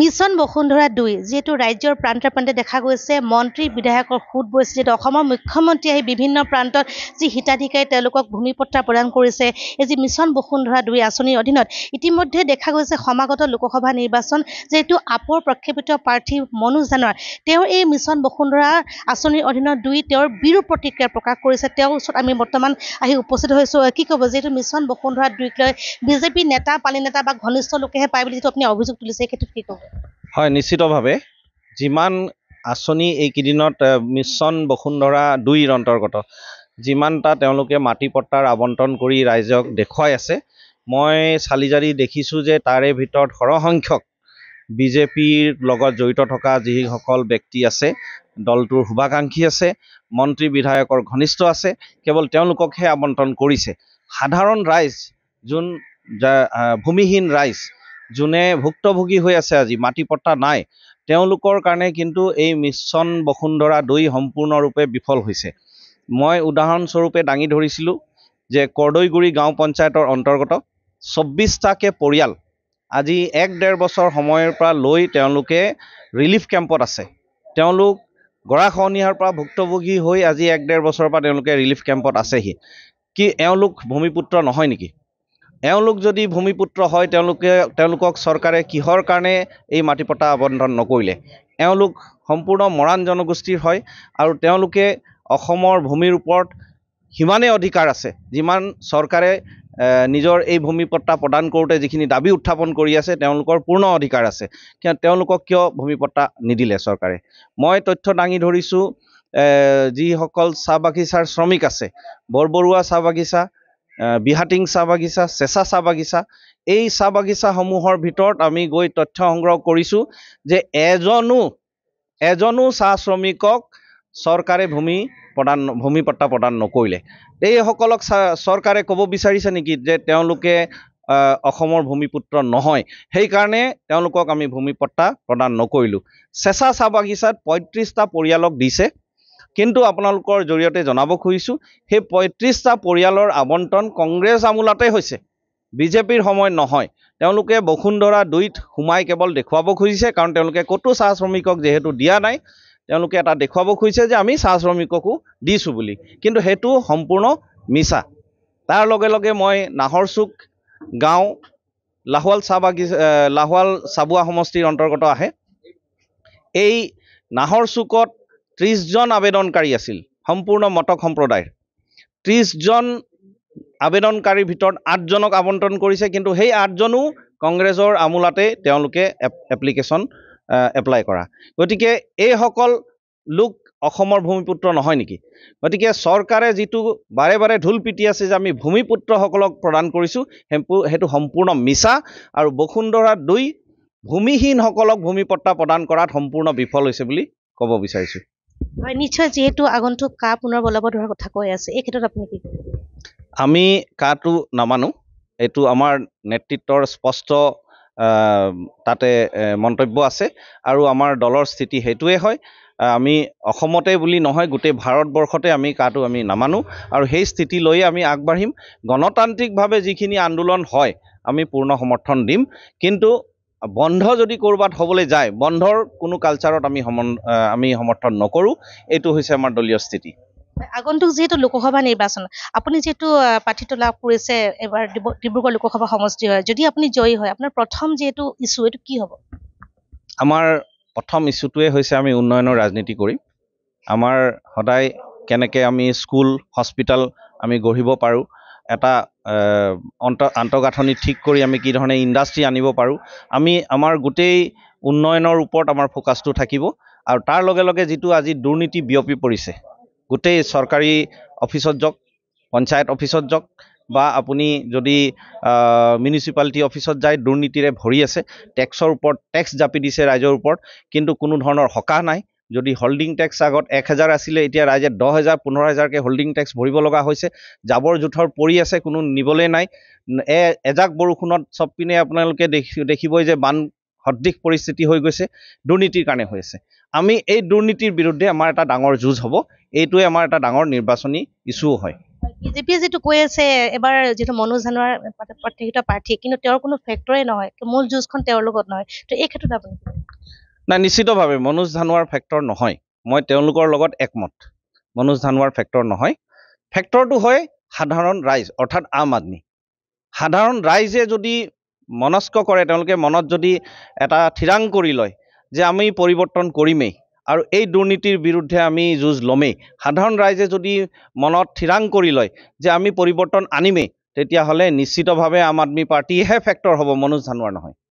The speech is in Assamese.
মিছন বসুন্ধৰা দুই যিহেতু ৰাজ্যৰ প্ৰান্তে প্ৰান্তে দেখা গৈছে মন্ত্ৰী বিধায়কৰ সোঁত বৈছে যিহেতু অসমৰ মুখ্যমন্ত্ৰী আহি বিভিন্ন প্ৰান্তত যি হিতাধিকাৰী তেওঁলোকক ভূমি ভূমিপত্ৰ প্ৰদান কৰিছে এই যি মিছন বসুন্ধৰা দুই আঁচনিৰ অধীনত ইতিমধ্যে দেখা গৈছে সমাগত লোকসভা নিৰ্বাচন যিহেতু আপৰ প্ৰক্ষেপিত প্ৰাৰ্থী মনোজ ধানৰ তেওঁৰ এই মিছন বসুন্ধৰা আঁচনিৰ অধীনত দুই তেওঁৰ বিৰূপ প্ৰতিক্ৰিয়া প্ৰকাশ কৰিছে তেওঁৰ ওচৰত আমি বৰ্তমান আহি উপস্থিত হৈছোঁ কি ক'ব যিহেতু মিছন বসুন্ধৰা দুইক লৈ বিজেপি নেতা পালি নেতা বা ঘনিষ্ঠ লোকেহে পায় বুলি যিটো আপুনি অভিযোগ তুলিছে সেইটোত কি ক'ব হয় নিশ্চিতভাৱে যিমান আঁচনি এইকেইদিনত মিছন বসুন্ধৰা দুইৰ অন্তৰ্গত যিমানটা তেওঁলোকে মাটি পট্টাৰ আৱণ্টন কৰি ৰাইজক দেখুৱাই আছে মই চালি জাৰি দেখিছোঁ যে তাৰে ভিতৰত সৰহসংখ্যক বিজেপিৰ লগত জড়িত থকা যিসকল ব্যক্তি আছে দলটোৰ শুভাকাংক্ষী আছে মন্ত্ৰী বিধায়কৰ ঘনিষ্ঠ আছে কেৱল তেওঁলোককহে আৱণ্টন কৰিছে সাধাৰণ ৰাইজ যোন ভূমিহীন ৰাইজ যোনে ভুক্তভোগী হৈ আছে আজি মাটি পট্টা নাই তেওঁলোকৰ কাৰণে কিন্তু এই মিশ্ৰণ বসুন্ধৰা দুই সম্পূৰ্ণৰূপে বিফল হৈছে মই উদাহৰণস্বৰূপে দাঙি ধৰিছিলোঁ যে কৰ্দৈগুৰি গাঁও পঞ্চায়তৰ অন্তৰ্গত চৌব্বিছটাকৈ পৰিয়াল আজি এক ডেৰ বছৰ সময়ৰ পৰা লৈ তেওঁলোকে ৰিলিফ কেম্পত আছে তেওঁলোক গৰাখহনীয়াৰ পৰা ভুক্তভোগী হৈ আজি এক ডেৰ বছৰৰ পৰা তেওঁলোকে ৰিলিফ কেম্পত আছেহি কি এওঁলোক ভূমিপুত্ৰ নহয় নেকি এওঁলোক যদি ভূমিপুত্ৰ হয় তেওঁলোকে তেওঁলোকক চৰকাৰে কিহৰ কাৰণে এই মাটিপট্টা আবণ্ঠন নকৰিলে এওঁলোক সম্পূৰ্ণ মৰাণ জনগোষ্ঠীৰ হয় আৰু তেওঁলোকে অসমৰ ভূমিৰ ওপৰত সিমানেই অধিকাৰ আছে যিমান চৰকাৰে নিজৰ এই ভূমিপট্টা প্ৰদান কৰোঁতে যিখিনি দাবী উত্থাপন কৰি আছে তেওঁলোকৰ পূৰ্ণ অধিকাৰ আছে তেওঁলোকক কিয় ভূমিপট্টা নিদিলে চৰকাৰে মই তথ্য দাঙি ধৰিছোঁ যিসকল চাহ বাগিচাৰ শ্ৰমিক আছে বৰবৰুৱা চাহ বাগিচা বিহাটিং চাহ বাগিচা চেঁচা চাহ বাগিচা এই চাহ বাগিচাসমূহৰ ভিতৰত আমি গৈ তথ্য সংগ্ৰহ কৰিছোঁ যে এজনো এজনো চাহ শ্ৰমিকক চৰকাৰে ভূমি প্ৰদান ভূমি পট্টা প্ৰদান নকৰিলে এইসকলক চৰকাৰে ক'ব বিচাৰিছে নেকি যে তেওঁলোকে অসমৰ ভূমিপুত্ৰ নহয় সেইকাৰণে তেওঁলোকক আমি ভূমিপট্টা প্ৰদান নকৰিলোঁ চেঁচা চাহ বাগিচাত পঁয়ত্ৰিছটা পৰিয়ালক দিছে কিন্তু আপোনালোকৰ জৰিয়তে জনাব খুজিছোঁ সেই পঁয়ত্ৰিছটা পৰিয়ালৰ আবণ্টন কংগ্ৰেছ আমোলাতে হৈছে বিজেপিৰ সময় নহয় তেওঁলোকে বসুন্ধৰা দুইত সোমাই কেৱল দেখুৱাব খুজিছে কাৰণ তেওঁলোকে ক'তো চাহ শ্ৰমিকক যিহেতু দিয়া নাই তেওঁলোকে এটা দেখুৱাব খুজিছে যে আমি চাহ শ্ৰমিককো দিছোঁ বুলি কিন্তু সেইটো সম্পূৰ্ণ মিছা তাৰ লগে লগে মই নাহৰ চুক গাঁও লাহোৱাল চাহ বাগিচা লাহোৱাল চাবুৱা সমষ্টিৰ অন্তৰ্গত আহে এই নাহৰ চুকত ত্ৰিছজন আবেদনকাৰী আছিল সম্পূৰ্ণ মটক সম্প্ৰদায়ৰ ত্ৰিছজন আবেদনকাৰীৰ ভিতৰত আঠজনক আবণ্টন কৰিছে কিন্তু সেই আঠজনো কংগ্ৰেছৰ আমোলাতে তেওঁলোকে এপ্লিকেশ্যন এপ্লাই কৰা গতিকে এইসকল লোক অসমৰ ভূমিপুত্ৰ নহয় নেকি গতিকে চৰকাৰে যিটো বাৰে বাৰে ঢোল পিটি আছে যে আমি ভূমিপুত্ৰসকলক প্ৰদান কৰিছোঁ সেইটো সম্পূৰ্ণ মিছা আৰু বসুন্ধৰা দুই ভূমিহীনসকলক ভূমিপট্টা প্ৰদান কৰাত সম্পূৰ্ণ বিফল হৈছে বুলি ক'ব বিচাৰিছোঁ হয় নিশ্চয় যিহেতু আগন্তুক কা পুনৰ বলাব ধৰাৰ কথা কৈ আছে এই ক্ষেত্ৰত আপুনি কি কৰিব আমি কাটো নামানো এইটো আমাৰ নেতৃত্বৰ স্পষ্ট তাতে মন্তব্য আছে আৰু আমাৰ দলৰ স্থিতি সেইটোৱে হয় আমি অসমতে বুলি নহয় গোটেই ভাৰতবৰ্ষতে আমি কাটো আমি নামানো আৰু সেই স্থিতি লৈ আমি আগবাঢ়িম গণতান্ত্ৰিকভাৱে যিখিনি আন্দোলন হয় আমি পূৰ্ণ সমৰ্থন দিম কিন্তু বন্ধ যদি ক'ৰবাত হ'বলৈ যায় বন্ধৰ কোনো কালচাৰত আমি সম আমি সমৰ্থন নকৰোঁ এইটো হৈছে আমাৰ দলীয় স্থিতি আগন্তুক যিহেতু লোকসভা নিৰ্বাচন আপুনি যিহেতু প্ৰাৰ্থিত্ব লাভ কৰিছে এইবাৰ ডিব্ৰুগড় লোকসভা সমষ্টি হয় যদি আপুনি জয়ী হয় আপোনাৰ প্ৰথম যিহেতু ইছ্যু এইটো কি হ'ব আমাৰ প্ৰথম ইছ্যুটোৱে হৈছে আমি উন্নয়নৰ ৰাজনীতি কৰিম আমাৰ সদায় কেনেকৈ আমি স্কুল হস্পিটেল আমি গঢ়িব পাৰোঁ এটা অন্ত আন্তঃগাঁথনি ঠিক কৰি আমি কি ধৰণে ইণ্ডাষ্ট্ৰি আনিব পাৰোঁ আমি আমাৰ গোটেই উন্নয়নৰ ওপৰত আমাৰ ফ'কাছটো থাকিব আৰু তাৰ লগে লগে যিটো আজি দুৰ্নীতি বিয়পি পৰিছে গোটেই চৰকাৰী অফিচত যাওক পঞ্চায়ত অফিচত যাওক বা আপুনি যদি মিউনিচিপালিটি অফিচত যায় দুৰ্নীতিৰে ভৰি আছে টেক্সৰ ওপৰত টেক্স জাপি দিছে ৰাইজৰ ওপৰত কিন্তু কোনো ধৰণৰ সকাহ নাই যদি হল্ডিং টেক্স আগত এক হাজাৰ আছিলে এতিয়া ৰাইজে দহ হাজাৰ পোন্ধৰ হাজাৰকৈ হল্ডিং টেক্স ভৰিব লগা হৈছে জাবৰ জোঁথৰ পৰি আছে কোনো নিবলৈ নাই এ এজাক বৰষুণত চব পিনে আপোনালোকে দেখি দেখিবই যে বান সদৃশ পৰিস্থিতি হৈ গৈছে দুৰ্নীতিৰ কাৰণে হৈ আছে আমি এই দুৰ্নীতিৰ বিৰুদ্ধে আমাৰ এটা ডাঙৰ যুঁজ হ'ব এইটোৱে আমাৰ এটা ডাঙৰ নিৰ্বাচনী ইছ্যুও হয় বিজেপিয়ে যিটো কৈ আছে এবাৰ যিটো মনোজ ধানোৱাৰ প্ৰত্যাশিত প্ৰাৰ্থী কিন্তু তেওঁৰ কোনো ফেক্টৰে নহয় মূল যুঁজখন তেওঁৰ লগত নহয় তো এই ক্ষেত্ৰত আপুনি নাই নিশ্চিতভাৱে মনোজ ধানোৱাৰ ফেক্টৰ নহয় মই তেওঁলোকৰ লগত একমত মনোজ ধানোৱাৰ ফেক্টৰ নহয় ফেক্টৰটো হয় সাধাৰণ ৰাইজ অৰ্থাৎ আম আদমী সাধাৰণ ৰাইজে যদি মনস্ক কৰে তেওঁলোকে মনত যদি এটা থিৰাং কৰি লয় যে আমি পৰিৱৰ্তন কৰিমেই আৰু এই দুৰ্নীতিৰ বিৰুদ্ধে আমি যুঁজ ল'মেই সাধাৰণ ৰাইজে যদি মনত থিৰাং কৰি লয় যে আমি পৰিৱৰ্তন আনিমেই তেতিয়াহ'লে নিশ্চিতভাৱে আম আদমী পাৰ্টীহে ফেক্টৰ হ'ব মনোজ ধানোৱাৰ নহয়